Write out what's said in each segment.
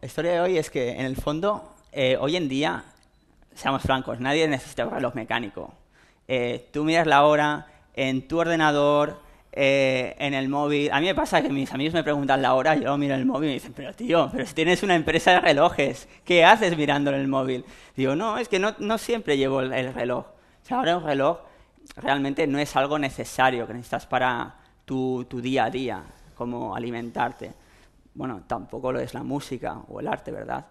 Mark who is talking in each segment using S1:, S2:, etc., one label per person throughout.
S1: La historia de hoy es que, en el fondo, eh, hoy en día, seamos francos, nadie necesita reloj mecánico. Eh, tú miras la hora en tu ordenador, eh, en el móvil. A mí me pasa que mis amigos me preguntan la hora, yo miro el móvil y me dicen, pero tío, pero si tienes una empresa de relojes, ¿qué haces mirando en el móvil? Digo, no, es que no, siempre llevo el, reloj. O sea, ahora un reloj realmente no es algo necesario que necesitas para tu día a día, como alimentarte bueno, tampoco lo es la música o el arte, ¿verdad?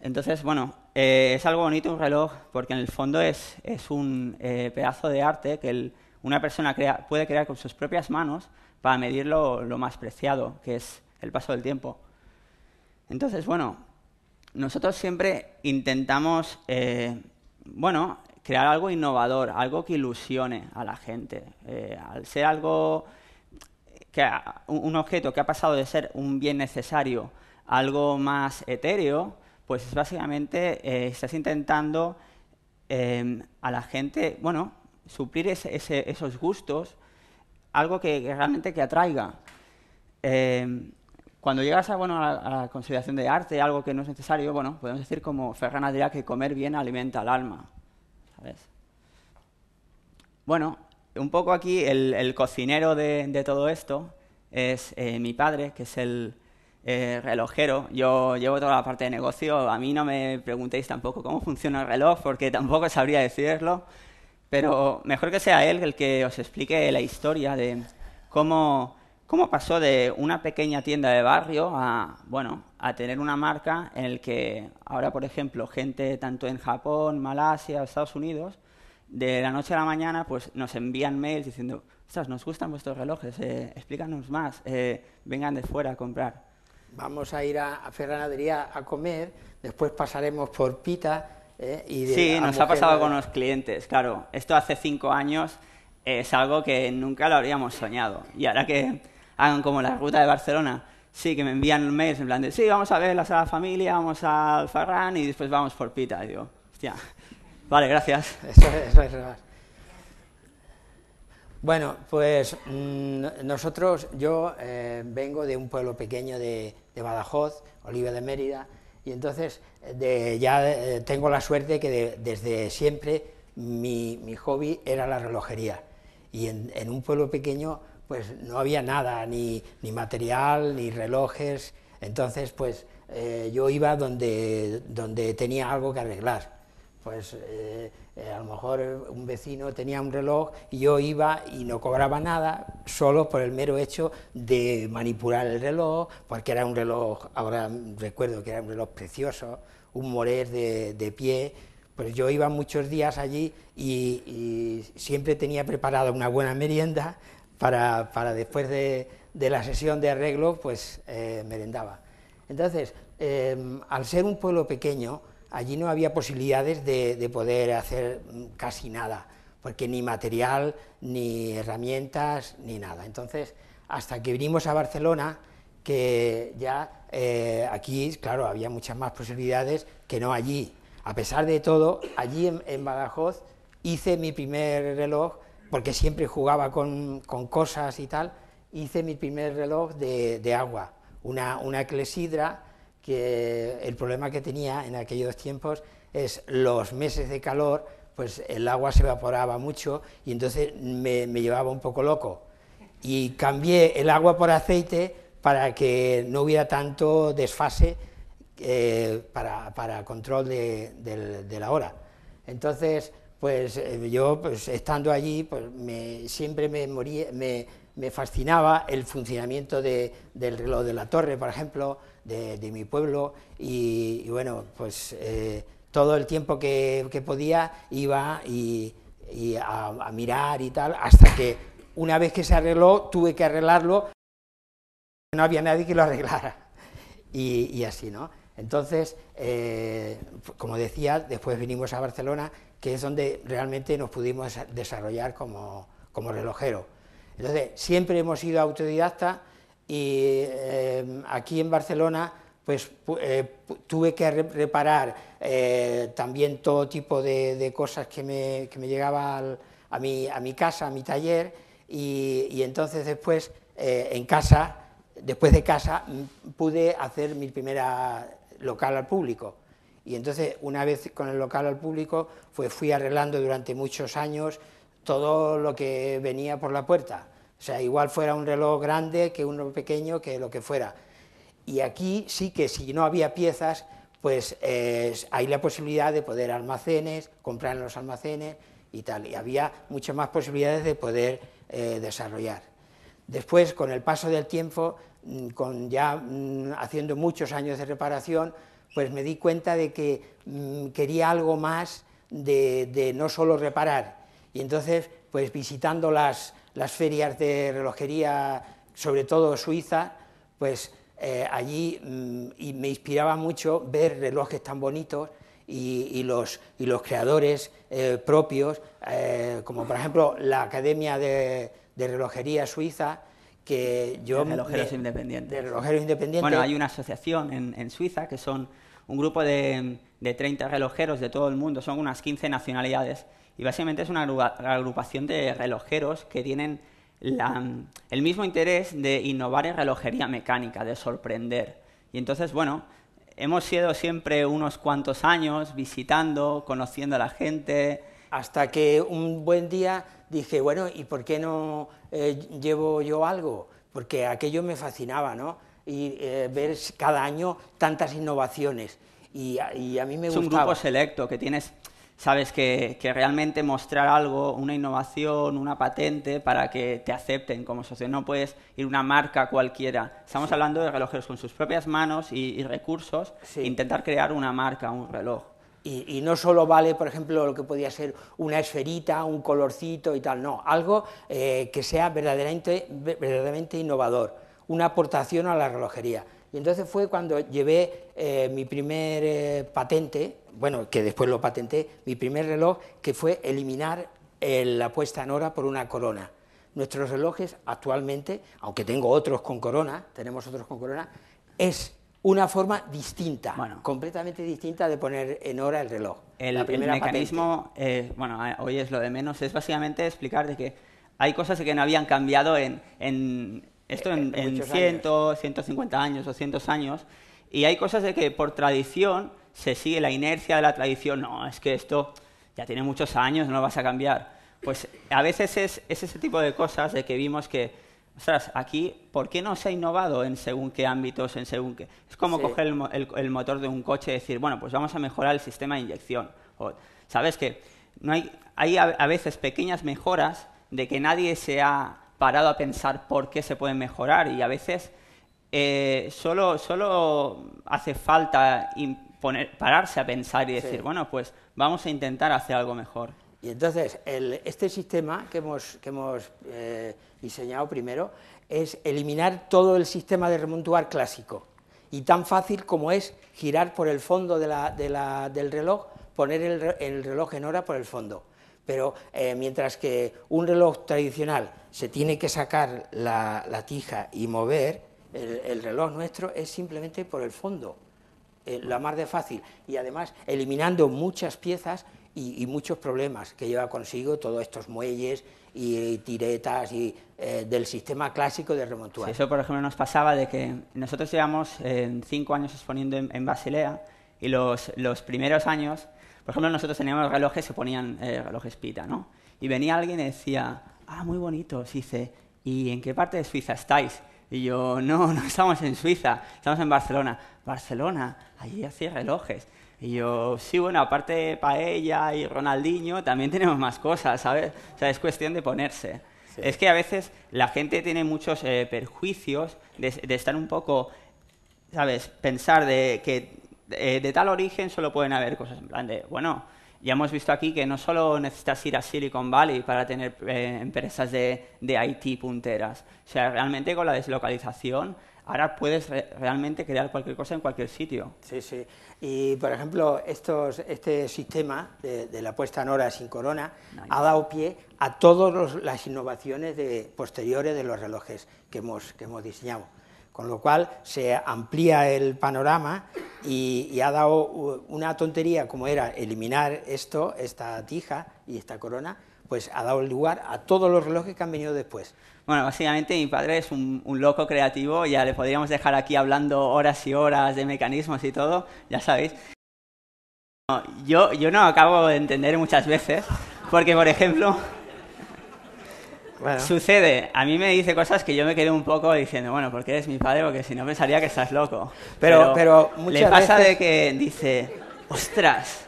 S1: Entonces, bueno, eh, es algo bonito un reloj porque en el fondo es, un eh, pedazo de arte que una persona puede crear con sus propias manos para medir lo, más preciado, que es el paso del tiempo. Entonces, bueno, nosotros siempre intentamos, eh, bueno, crear algo innovador, algo que ilusione a la gente. al ser algo que un objeto que ha pasado de ser un bien necesario a algo más etéreo, pues básicamente eh, estás intentando em, a la gente, bueno, suplir esos gustos, algo que, realmente que atraiga. Em, cuando llegas a, bueno, a, la, consideración de arte, algo que no es necesario, bueno, podemos decir como Ferran dirá que comer bien alimenta al alma, ¿sabes? Bueno, un poco aquí el, cocinero de, todo esto es eh, mi padre, que es el eh, relojero. Yo llevo toda la parte de negocio. A mí no me preguntéis tampoco cómo funciona el reloj, porque tampoco sabría decirlo. Pero mejor que sea él el que os explique la historia de cómo, pasó de una pequeña tienda de barrio a, bueno, a tener una marca en la que ahora, por ejemplo, gente tanto en Japón, Malasia, Estados Unidos de la noche a la mañana pues nos envían mails diciendo, ostras, nos gustan vuestros relojes, eh, explícanos más, eh, vengan de fuera a comprar.
S2: Vamos a ir a, Ferranadería a comer, después pasaremos por Pita. Eh, y sí, nos ha pasado con
S1: los clientes, claro. Esto hace cinco años es algo que nunca lo habríamos soñado. Y ahora que hagan como la ruta de Barcelona, sí, que me envían mails en plan de, sí, vamos a ver la sala familia, vamos al Ferran y después vamos por Pita. Y digo, hostia, Vale, gracias. Eso
S2: Bueno, pues mm, nosotros, yo eh, vengo de un pueblo pequeño de, Badajoz, Oliva de Mérida, y entonces ya eh, tengo la suerte que desde siempre mi, mi, hobby era la relojería. Y en, un pueblo pequeño pues no había nada, ni, ni material, ni relojes, entonces pues eh, yo iba donde, donde tenía algo que arreglar pues eh, eh, a lo mejor un vecino tenía un reloj y yo iba y no cobraba nada solo por el mero hecho de manipular el reloj, porque era un reloj, ahora recuerdo que era un reloj precioso, un morer de, pie, pues yo iba muchos días allí y, siempre tenía preparada una buena merienda para, después de, la sesión de arreglo, pues eh, merendaba. Entonces, em, al ser un pueblo pequeño, allí no había posibilidades de, poder hacer casi nada, porque ni material, ni herramientas, ni nada. Entonces, hasta que vinimos a Barcelona, que ya eh, aquí, claro, había muchas más posibilidades que no allí. A pesar de todo, allí en, Badajoz hice mi primer reloj, porque siempre jugaba con, cosas y tal, hice mi primer reloj de, agua, una, una que el problema que tenía en aquellos tiempos es los meses de calor, pues el agua se evaporaba mucho y entonces me, me llevaba un poco loco. Y cambié el agua por aceite para que no hubiera tanto desfase eh, para, para, control de, de la hora. Entonces, pues eh, yo pues, estando allí pues, me, siempre me, me, me, fascinaba el funcionamiento de, del reloj de la torre, por ejemplo, de, mi pueblo y, bueno, pues eh, todo el tiempo que, podía iba a, mirar y tal, hasta que una vez que se arregló tuve que arreglarlo, no había nadie que lo arreglara. Y, así, ¿no? Entonces, eh, como decía, después vinimos a Barcelona, que es donde realmente nos pudimos desarrollar como, como relojero. Entonces, siempre hemos sido autodidacta, y eh, aquí en Barcelona pues eh, tuve que reparar eh, también todo tipo de, cosas que me, que llegaba a, mi, a, mi, casa, a mi taller, y, y entonces después en casa, después de casa, pude hacer mi primera local al público. Y entonces, una vez con el local al público, pues fui arreglando durante muchos años todo lo que venía por la puerta o sea, igual fuera un reloj grande que uno pequeño, que lo que fuera. Y aquí sí que si no había piezas, pues eh, hay la posibilidad de poder almacenes, comprar en los almacenes y tal. Y había muchas más posibilidades de poder eh, desarrollar. Después, con el paso del tiempo, mm, con ya mm, haciendo muchos años de reparación, pues me di cuenta de que mm, quería algo más de, de no solo reparar. Y entonces pues visitando las, ferias de relojería, sobre todo Suiza, pues eh, allí mm, me inspiraba mucho ver relojes tan bonitos y, los, creadores eh, propios, eh, como por ejemplo la Academia de, Relojería Suiza, que yo... relojeros independientes. Bueno, hay
S1: una asociación en, Suiza que son un grupo de, de, 30 relojeros de todo el mundo, son unas 15 nacionalidades y básicamente es una agrupación de relojeros que tienen el mismo interés de innovar en relojería mecánica, de sorprender. Y entonces, bueno, hemos sido siempre unos
S2: cuantos años visitando, conociendo a la gente. Hasta que un buen día dije, bueno, ¿y por qué no eh, llevo yo algo? Porque aquello me fascinaba, ¿no? Y eh, ver cada año tantas innovaciones. Y, a mí me es gustaba. Es un grupo
S1: selecto que tienes Sabes que, que, realmente mostrar algo, una innovación, una patente, para que te acepten como socio. No puedes ir una marca cualquiera. Estamos hablando de relojeros con sus propias manos y, recursos, intentar crear una marca,
S2: un reloj. Y, no solo vale, por ejemplo, lo que podría ser una esferita, un colorcito y tal, no, algo eh, que sea verdaderamente innovador, una aportación a la relojería. Y entonces fue cuando llevé eh, mi primer eh, patente, bueno, que después lo patenté, mi primer reloj, que fue eliminar eh, la puesta en hora por una corona. Nuestros relojes actualmente, aunque tengo otros con corona, tenemos otros con corona, es una forma distinta, completamente distinta de poner en hora el reloj. El, primer mecanismo,
S1: bueno, hoy es lo de menos, es básicamente explicar que hay cosas que no habían cambiado en esto eh, en, 100, 150 años, 200 años. Y hay cosas de que por tradición se sigue la inercia de la tradición. No, es que esto ya tiene muchos años, no lo vas a cambiar. Pues a veces es, ese tipo de cosas de que vimos que, ostras, aquí, ¿por qué no se ha innovado en según qué ámbitos, en según qué? Es como coger el, motor de un coche y decir, bueno, pues vamos a mejorar el sistema de inyección. ¿Sabes qué? No hay, a veces pequeñas mejoras de que nadie se ha parado a pensar por qué se pueden mejorar y a veces eh, solo, hace falta pararse a pensar y decir, bueno,
S2: pues vamos a intentar hacer algo mejor. Y entonces, este sistema que hemos, que hemos eh, diseñado primero es eliminar todo el sistema de remontuar clásico. Y tan fácil como es girar por el fondo del reloj, poner el reloj en hora por el fondo. Pero eh, mientras que un reloj tradicional se tiene que sacar la, tija y mover, el, reloj nuestro es simplemente por el fondo, eh, lo la más de fácil. Y además eliminando muchas piezas y, muchos problemas que lleva consigo todos estos muelles y, tiretas y eh, del sistema clásico de remontuar. eso,
S1: por ejemplo, nos pasaba de que nosotros llevamos cinco años exponiendo en, en Basilea y los primeros años por ejemplo, nosotros teníamos relojes que ponían eh, relojes pita, ¿no? Y venía alguien y decía, ah, muy bonito, Y dice, ¿y en qué parte de Suiza estáis? Y yo, no, no estamos en Suiza, estamos en Barcelona. Barcelona, allí hacía relojes. Y yo, sí, bueno, aparte de Paella y Ronaldinho, también tenemos más cosas, ¿sabes? O sea, es cuestión de ponerse. Es que a veces la gente tiene muchos eh, perjuicios de, de estar un poco, ¿sabes? Pensar de que eh, de, tal origen solo pueden haber cosas en plan de, bueno, ya hemos visto aquí que no solo necesitas ir a Silicon Valley para tener eh, empresas de, de IT punteras, o sea, realmente con la deslocalización
S2: ahora puedes realmente crear cualquier cosa en cualquier sitio. Sí, sí. Y, por ejemplo, estos, este sistema de, la puesta en hora sin corona ha dado pie a todas las innovaciones de, posteriores de los relojes que hemos, que hemos diseñado con lo cual se amplía el panorama y, ha dado una tontería como era eliminar esto, esta tija y esta corona, pues ha dado lugar a todos los relojes que han venido después. Bueno, básicamente mi padre es un, loco creativo,
S1: ya le podríamos dejar aquí hablando horas y horas de mecanismos y todo, ya sabéis. Yo, yo no acabo de entender muchas veces, porque por ejemplo... Sucede, a mí me dice cosas que yo me quedé un poco diciendo, bueno, porque eres mi padre, porque si no pensaría que estás loco. Pero, pero, le pasa de que dice, ostras,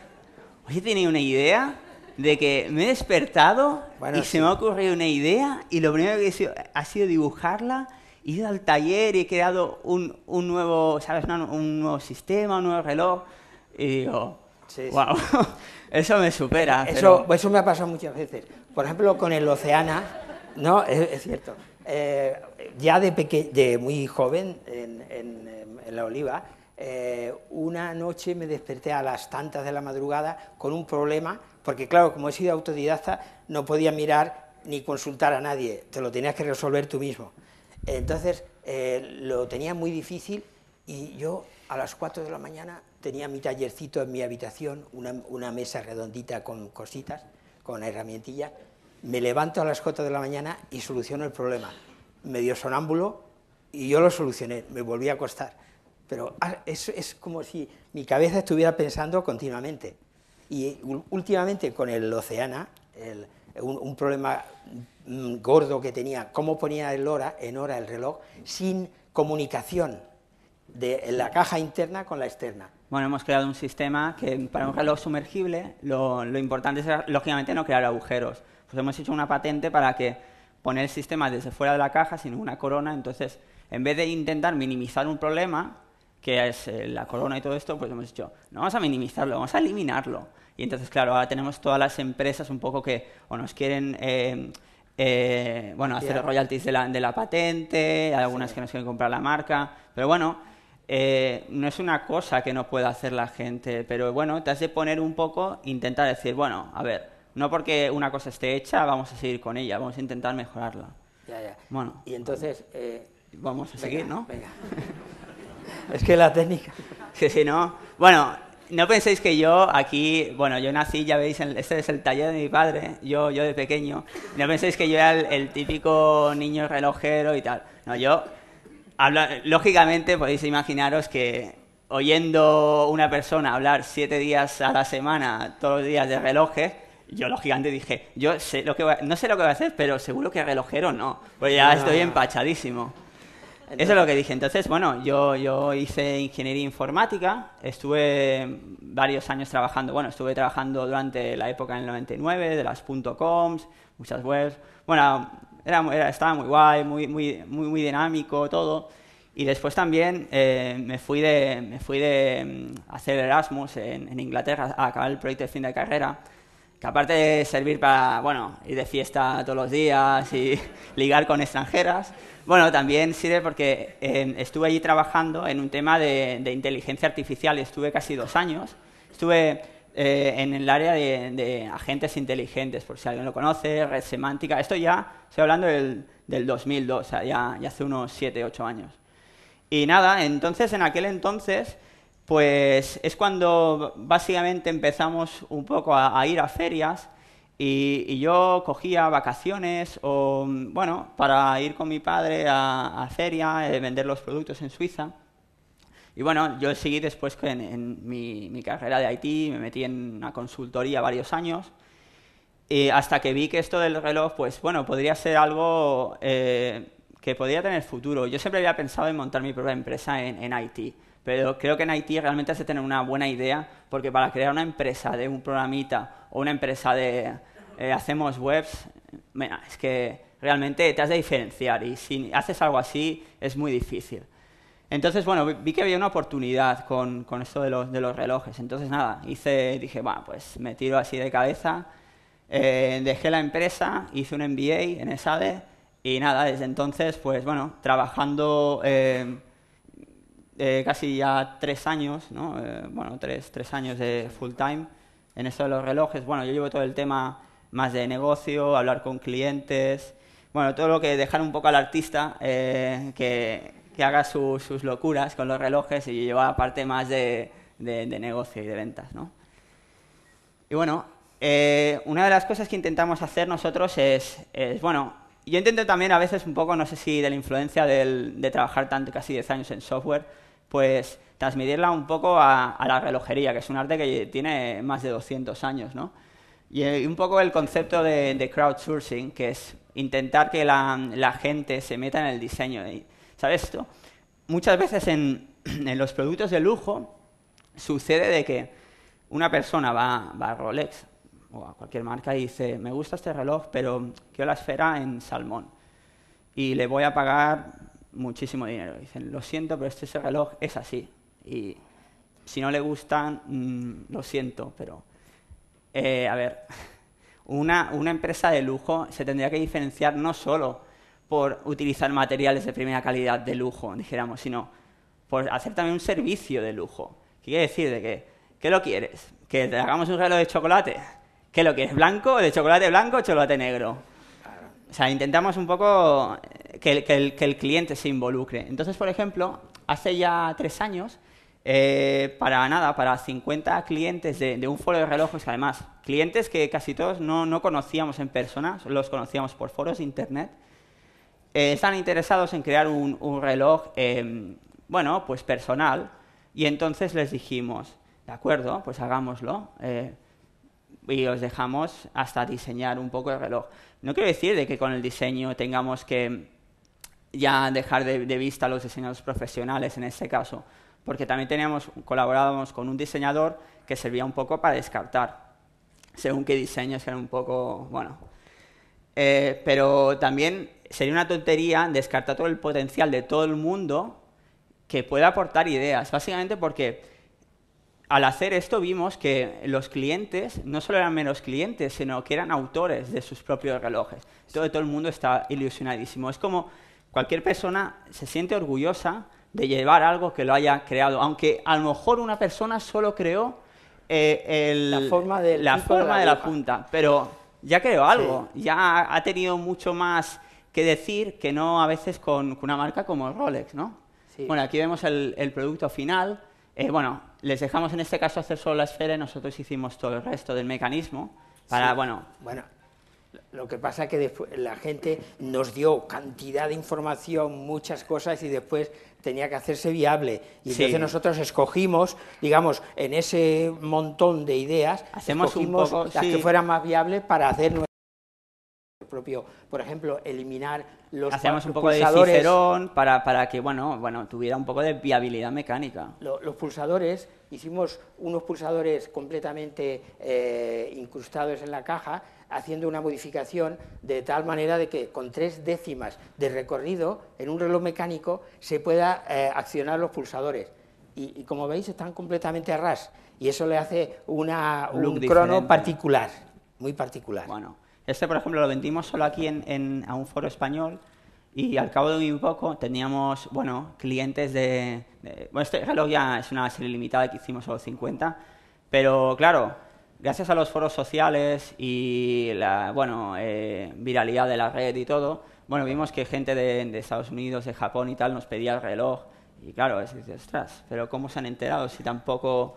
S1: hoy he tenido una idea de que me he despertado y se me ha ocurrido una idea y lo primero que he hecho ha sido dibujarla, he ido al taller y he creado un, nuevo, ¿sabes? un nuevo sistema, un nuevo reloj y digo, wow, eso me supera. Eso, eso me
S2: ha pasado muchas veces. Por ejemplo, con el Oceana no, es, cierto. Eh, ya de, muy joven, en, La Oliva, eh, una noche me desperté a las tantas de la madrugada con un problema, porque claro, como he sido autodidacta, no podía mirar ni consultar a nadie, te lo tenías que resolver tú mismo. Entonces, eh, lo tenía muy difícil y yo a las 4 de la mañana tenía mi tallercito en mi habitación, una, una mesa redondita con cositas, con herramientillas, me levanto a las 4 de la mañana y soluciono el problema. Me dio sonámbulo y yo lo solucioné, me volví a acostar. Pero ah, es, como si mi cabeza estuviera pensando continuamente. Y últimamente con el Oceana, un, problema mm, gordo que tenía, cómo ponía el hora, en hora el reloj sin comunicación de la caja interna con la externa.
S1: Bueno, hemos creado un sistema que para un reloj sumergible lo, lo importante es, lógicamente, no crear agujeros pues hemos hecho una patente para que poner el sistema desde fuera de la caja, sin una corona, entonces, en vez de intentar minimizar un problema, que es eh, la corona y todo esto, pues hemos dicho, no vamos a minimizarlo, vamos a eliminarlo. Y entonces, claro, ahora tenemos todas las empresas un poco que o nos quieren... Eh, eh, bueno, hacer royalties de la, de la patente, hay algunas que nos quieren comprar la marca, pero bueno, no es una cosa que no pueda hacer la gente, pero bueno, te has de poner un poco, intentar decir, bueno, a ver, no porque una cosa esté hecha, vamos a seguir con ella, vamos a intentar mejorarla. Ya, ya. Bueno.
S2: Y entonces... Eh, vamos a seguir, ¿no?
S1: es que la técnica. Sí, sí, ¿no? Bueno, no penséis que yo aquí, bueno, yo nací, ya veis, este es el taller de mi padre, yo, yo de pequeño. No penséis que yo era el, típico niño relojero y tal. No, yo, habla, lógicamente podéis imaginaros que oyendo una persona hablar siete días a la semana, todos los días de relojes, yo lo gigante dije, yo sé no sé lo que voy a hacer, pero seguro que relojero no, pues ya ah. estoy empachadísimo. Eso es lo que dije. Entonces, bueno, yo, yo hice ingeniería informática, estuve varios años trabajando, bueno, estuve trabajando durante la época del 99, de las .coms, muchas webs, bueno, era, era, estaba muy guay, muy, muy, muy, muy dinámico todo. Y después también eh, me, fui de, me fui de mm, hacer Erasmus en, en Inglaterra a acabar el proyecto de fin de carrera que aparte de servir para, bueno, ir de fiesta todos los días y ligar con extranjeras, bueno, también sirve porque em, estuve allí trabajando en un tema de, inteligencia artificial, estuve casi dos años, estuve eh, en el área de, agentes inteligentes, por si alguien lo conoce, red semántica, esto ya, estoy hablando del, del 2002, o sea, ya, hace unos 7, ocho años. Y nada, entonces en aquel entonces pues es cuando básicamente empezamos un poco a, ir a ferias y, yo cogía vacaciones o, bueno, para ir con mi padre a, feria, eh, vender los productos en Suiza. Y bueno, yo seguí después en, mi, carrera de IT, me metí en una consultoría varios años, hasta que vi que esto del reloj, pues bueno, podría ser algo eh, que podría tener futuro. Yo siempre había pensado en montar mi propia empresa en, en Haití pero creo que en IT realmente hace tener una buena idea, porque para crear una empresa de un programita o una empresa de eh, hacemos webs, es que realmente te has de diferenciar y si haces algo así es muy difícil. Entonces, bueno, vi que había una oportunidad con, con esto de los, de los, relojes. Entonces, nada, hice, dije, bueno, pues me tiro así de cabeza. Eh, dejé la empresa, hice un MBA en ESADE y nada, desde entonces, pues bueno, trabajando eh, eh, casi ya tres años, eh, tres, años de full time en eso de los relojes. Bueno, yo llevo todo el tema más de negocio, hablar con clientes, bueno, todo lo que dejar un poco al artista eh, que, haga sus locuras con los relojes y llevar parte más de, negocio y de ventas, ¿no? Y bueno, una de las cosas que intentamos hacer nosotros es, bueno, yo intento también a veces un poco, no sé si de la influencia del, de trabajar tanto, casi 10 años en software, pues transmitirla un poco a, la relojería, que es un arte que tiene más de 200 años, ¿no? Eh, y un poco el concepto de, crowdsourcing, que es intentar que la, gente se meta en el diseño. ¿Sabes esto? Muchas veces en, los productos de lujo sucede de que una persona va, va a Rolex o a cualquier marca y dice, me gusta este reloj, pero quiero la esfera en salmón. Y le voy a pagar muchísimo dinero. Dicen, lo siento, pero este reloj es así. Y si no le gustan, mm, lo siento, pero... Eh, a ver, una, una empresa de lujo se tendría que diferenciar no solo por utilizar materiales de primera calidad de lujo, dijéramos, sino por hacer también un servicio de lujo. ¿Qué quiere decir? ¿De qué? ¿Qué lo quieres? ¿Que te hagamos un reloj de chocolate? ¿Qué lo quieres? ¿Blanco? ¿De chocolate blanco o chocolate negro? O sea, intentamos un poco eh, que, el, cliente se involucre. Entonces, por ejemplo, hace ya tres años, eh, para nada, para 50 clientes de, un foro de relojes, además, clientes que casi todos no, conocíamos en persona, los conocíamos por foros de internet, eh, están interesados en crear un, reloj, em, bueno, pues personal. Y entonces les dijimos, de acuerdo, pues hagámoslo. y os dejamos hasta diseñar un poco el reloj. No quiero decir de que con el diseño tengamos que ya dejar de, vista a los diseñadores profesionales en este caso, porque también teníamos, colaborábamos con un diseñador que servía un poco para descartar, según qué diseños eran un poco, bueno. Eh, pero también sería una tontería descartar todo el potencial de todo el mundo que pueda aportar ideas, básicamente porque al hacer esto vimos que los clientes no solo eran menos clientes, sino que eran autores de sus propios relojes. Todo, el mundo está ilusionadísimo. Es como cualquier persona se siente orgullosa de llevar algo que lo haya creado, aunque a lo mejor una persona solo creó eh, la forma, de la, punta, pero ya creó algo, ya ha tenido mucho más que decir que no a veces con, una marca como Rolex, Bueno, aquí vemos el producto final eh, bueno, les dejamos en este caso hacer solo la esfera y nosotros hicimos todo el resto del mecanismo para, bueno...
S2: Bueno, lo que pasa es que la gente nos dio cantidad de información, muchas cosas, y después tenía que hacerse viable. Y entonces nosotros escogimos, digamos, en ese montón de ideas, Hacemos un las que fueran más viables para hacer propio, por ejemplo, eliminar los Hacíamos un poco de Cicerón
S1: para, que, bueno, bueno, tuviera un poco de viabilidad mecánica.
S2: los pulsadores, hicimos unos pulsadores completamente eh, incrustados en la caja, haciendo una modificación de tal manera de que con tres décimas de recorrido en un reloj mecánico se pueda eh, accionar los pulsadores. Y, como veis están completamente a ras y eso le hace una, un crono particular, muy particular. Bueno.
S1: Este, por ejemplo, lo vendimos solo aquí en, a un foro español y al cabo de muy poco teníamos, bueno, clientes de, Bueno, este reloj ya es una serie limitada que hicimos solo 50, pero claro, gracias a los foros sociales y la, bueno, eh, viralidad de la red y todo, bueno, vimos que gente de, Estados Unidos, de Japón y tal nos pedía el reloj. Y claro, es, es, ostras, pero ¿cómo se han enterado si tampoco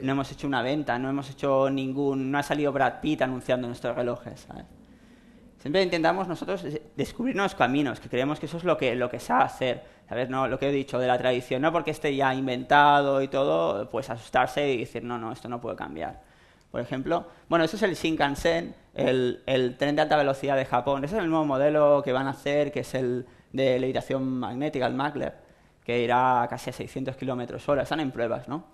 S1: no hemos hecho una venta, no hemos hecho ningún. No ha salido Brad Pitt anunciando nuestros relojes, Siempre intentamos nosotros descubrir nuevos caminos, que creemos que eso es lo que, lo que de hacer. ¿Sabes? lo que he dicho de la tradición, no porque esté ya inventado y todo, pues asustarse y decir, no, no, esto no puede cambiar. Por ejemplo, bueno, eso es el Shinkansen, el, tren de alta velocidad de Japón. Ese es el nuevo modelo que van a hacer, que es el de levitación magnética, el Maglev, que irá casi a 600 kilómetros hora. Están en pruebas, ¿no?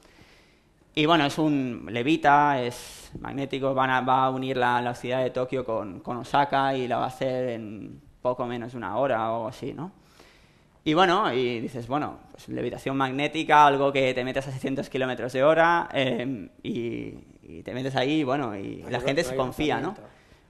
S1: Y bueno, es un levita, es magnético, va a unir la, ciudad de Tokio con, Osaka y la va a hacer en poco menos de una hora o así, ¿no? Y bueno, y dices, bueno, pues levitación magnética, algo que te metes a 600 kilómetros de hora em, y, y, te metes ahí, bueno, y la gente se confía, ¿no?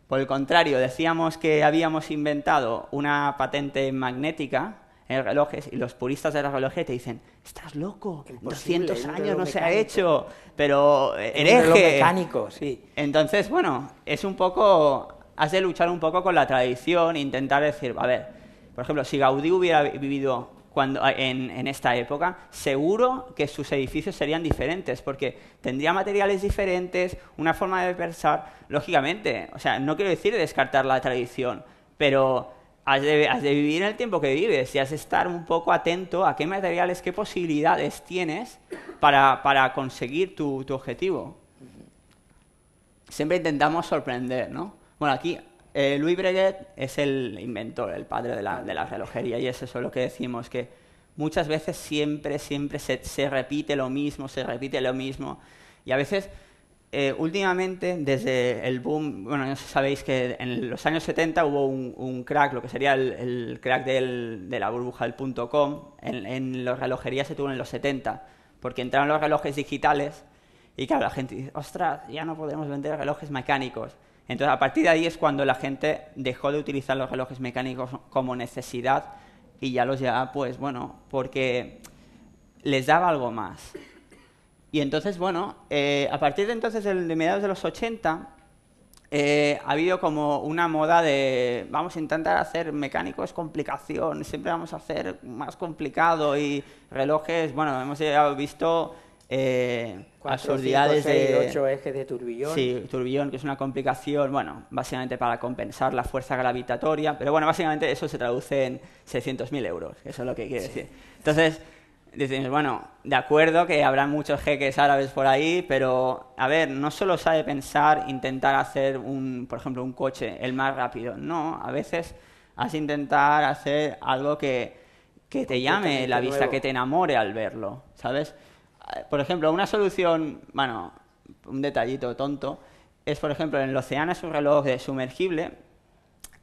S1: Por el contrario, decíamos que habíamos inventado una patente magnética en relojes y los puristas de los relojes te dicen,
S2: estás loco, 200 años no se ha
S1: hecho, pero hereje. Eh, un mecánico, sí. Entonces, bueno, es un poco, has de luchar un poco con la tradición, e intentar decir, a ver, por ejemplo, si Gaudí hubiera vivido cuando, en, en esta época, seguro que sus edificios serían diferentes, porque tendría materiales diferentes, una forma de pensar, lógicamente. O sea, no quiero decir descartar la tradición, pero has de, vivir en el tiempo que vives y has de estar un poco atento a qué materiales, qué posibilidades tienes para, para conseguir tu, tu objetivo. Siempre intentamos sorprender, ¿no? Bueno, aquí eh, Louis Breguet es el inventor, el padre de la, de la, relojería, y es lo que decimos, que muchas veces siempre, siempre se, se repite lo mismo, se repite lo mismo, y a veces eh, últimamente, desde el boom, bueno, sabéis que en los años 70 hubo un, crack, lo que sería el, crack de la burbuja del punto .com, en, en las relojerías se tuvo en los 70, porque entraron los relojes digitales y claro, la gente dice, ostras, ya no podemos vender relojes mecánicos. Entonces, a partir de ahí es cuando la gente dejó de utilizar los relojes mecánicos como necesidad y ya los llevaba, pues bueno, porque les daba algo más. Y entonces, bueno, eh, a partir de entonces, de mediados de los 80, eh, ha habido como una moda de vamos a intentar hacer mecánicos complicación, siempre vamos a hacer más complicado y relojes, bueno, hemos visto eh, Cuatro, absurdidades de... ocho
S2: ejes de turbillón. Sí,
S1: turbillón, que es una complicación, bueno, básicamente para compensar la fuerza gravitatoria, pero bueno, básicamente eso se traduce en 600.000 euros, eso es lo que quiere decir. Entonces... Dices, bueno, de acuerdo que habrá muchos jeques árabes por ahí, pero a ver, no solo sabe pensar, intentar hacer un, por ejemplo, un coche el más rápido. No, a veces has intentar hacer algo que, te llame la vista, que te enamore al verlo, ¿sabes? Por ejemplo, una solución, bueno, un detallito tonto, es por ejemplo, en el océano es un reloj de sumergible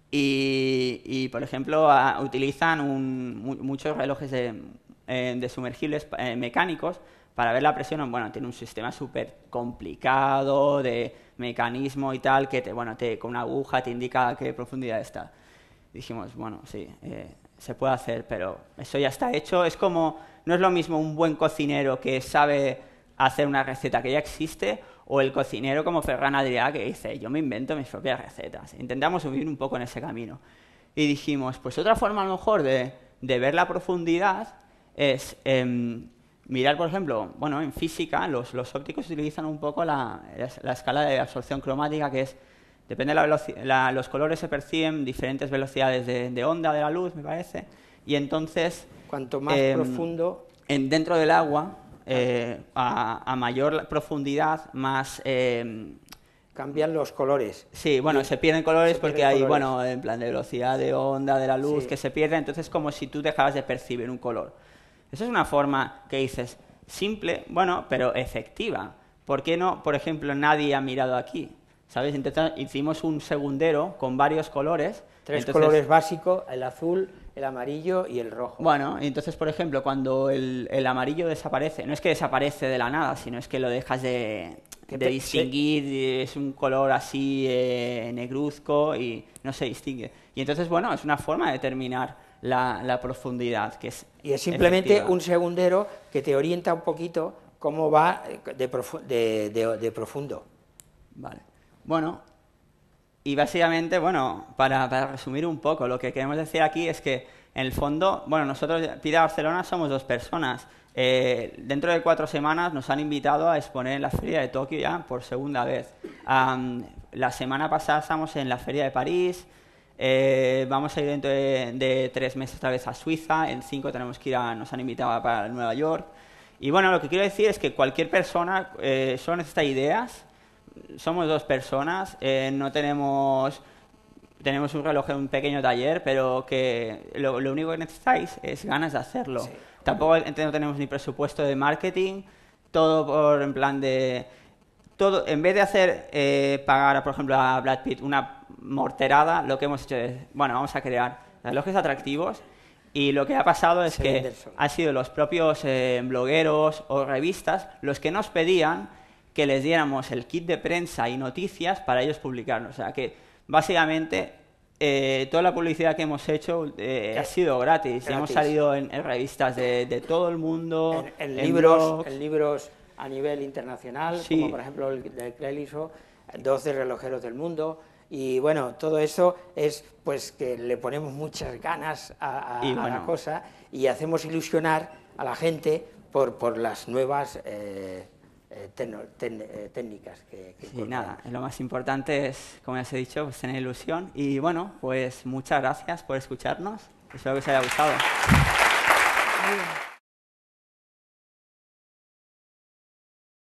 S1: y, por ejemplo, utilizan muchos relojes de eh, de sumergibles eh, mecánicos para ver la presión. Bueno, tiene un sistema súper complicado de mecanismo y tal, que bueno, te, con una aguja te indica a qué profundidad está. Dijimos, bueno, sí, eh, se puede hacer, pero eso ya está hecho. Es como, no es lo mismo un buen cocinero que sabe hacer una receta que ya existe o el cocinero como Ferran Adrià que dice, yo me invento mis propias recetas. Intentamos subir un poco en ese camino. Y dijimos, pues otra forma a lo mejor de ver la profundidad es em, mirar, por ejemplo, bueno, en física los, ópticos utilizan un poco la, escala de absorción cromática, que es, depende de la, velocidad, los colores se perciben diferentes velocidades de, onda de la luz, me parece, y entonces... Cuanto más em, profundo... En, dentro del agua, ah. eh, a, mayor profundidad, más... Em, cambian los colores. Sí, bueno, se pierden colores porque hay, bueno, en plan de velocidad de onda de la luz que se pierde, entonces como si tú dejabas de percibir un color. Esa es una forma que dices, simple, bueno, pero efectiva. ¿Por qué no, por ejemplo, nadie ha mirado aquí? ¿Sabes? hicimos un segundero con varios colores. Tres colores
S2: básicos, el azul, el amarillo y el rojo.
S1: Bueno, entonces, por ejemplo, cuando el, amarillo desaparece, no es que desaparece de la nada, sino es que lo dejas de, distinguir, es un color así eh, negruzco y no se distingue. Y entonces, bueno, es una forma de terminar la, profundidad. Que es y es simplemente un
S2: segundero que te orienta un poquito cómo va de, profundo. Vale. Bueno,
S1: y básicamente, bueno, para, resumir un poco, lo que queremos decir aquí es que, en el fondo, bueno, nosotros, PIDA Barcelona, somos dos personas. Eh, dentro de cuatro semanas nos han invitado a exponer en la Feria de Tokio ya por segunda vez. la semana pasada estamos en la Feria de París, eh, vamos a ir dentro de, tres meses tal vez a Suiza, en cinco tenemos que ir a, nos han invitado para Nueva York. Y bueno, lo que quiero decir es que cualquier persona eh, solo necesita ideas, somos dos personas, eh, no tenemos... Tenemos un reloj en un pequeño taller, pero que lo, único que necesitáis es ganas de hacerlo. Tampoco no tenemos ni presupuesto de marketing, todo por en plan de... Todo, en vez de hacer eh, pagar, por ejemplo, a Brad Pitt una morterada, lo que hemos hecho es, bueno, vamos a crear relojes atractivos y lo que ha pasado es que han sido los propios eh, blogueros o revistas los que nos pedían que les diéramos el kit de prensa y noticias para ellos publicarnos. O sea que básicamente eh, toda la publicidad que hemos hecho eh, ha sido gratis. y Hemos salido en, revistas de,
S2: todo el mundo, en, libros, libros a nivel internacional, como por ejemplo el de Creliso, 12 relojeros del mundo, y bueno, todo eso es pues que le ponemos muchas ganas a, a, la cosa y hacemos ilusionar a la gente por, por las nuevas eh, eh, eh, técnicas que,
S1: nada, lo más importante es, como ya os he dicho, pues tener ilusión. Y bueno, pues muchas gracias por escucharnos. Espero que os haya gustado.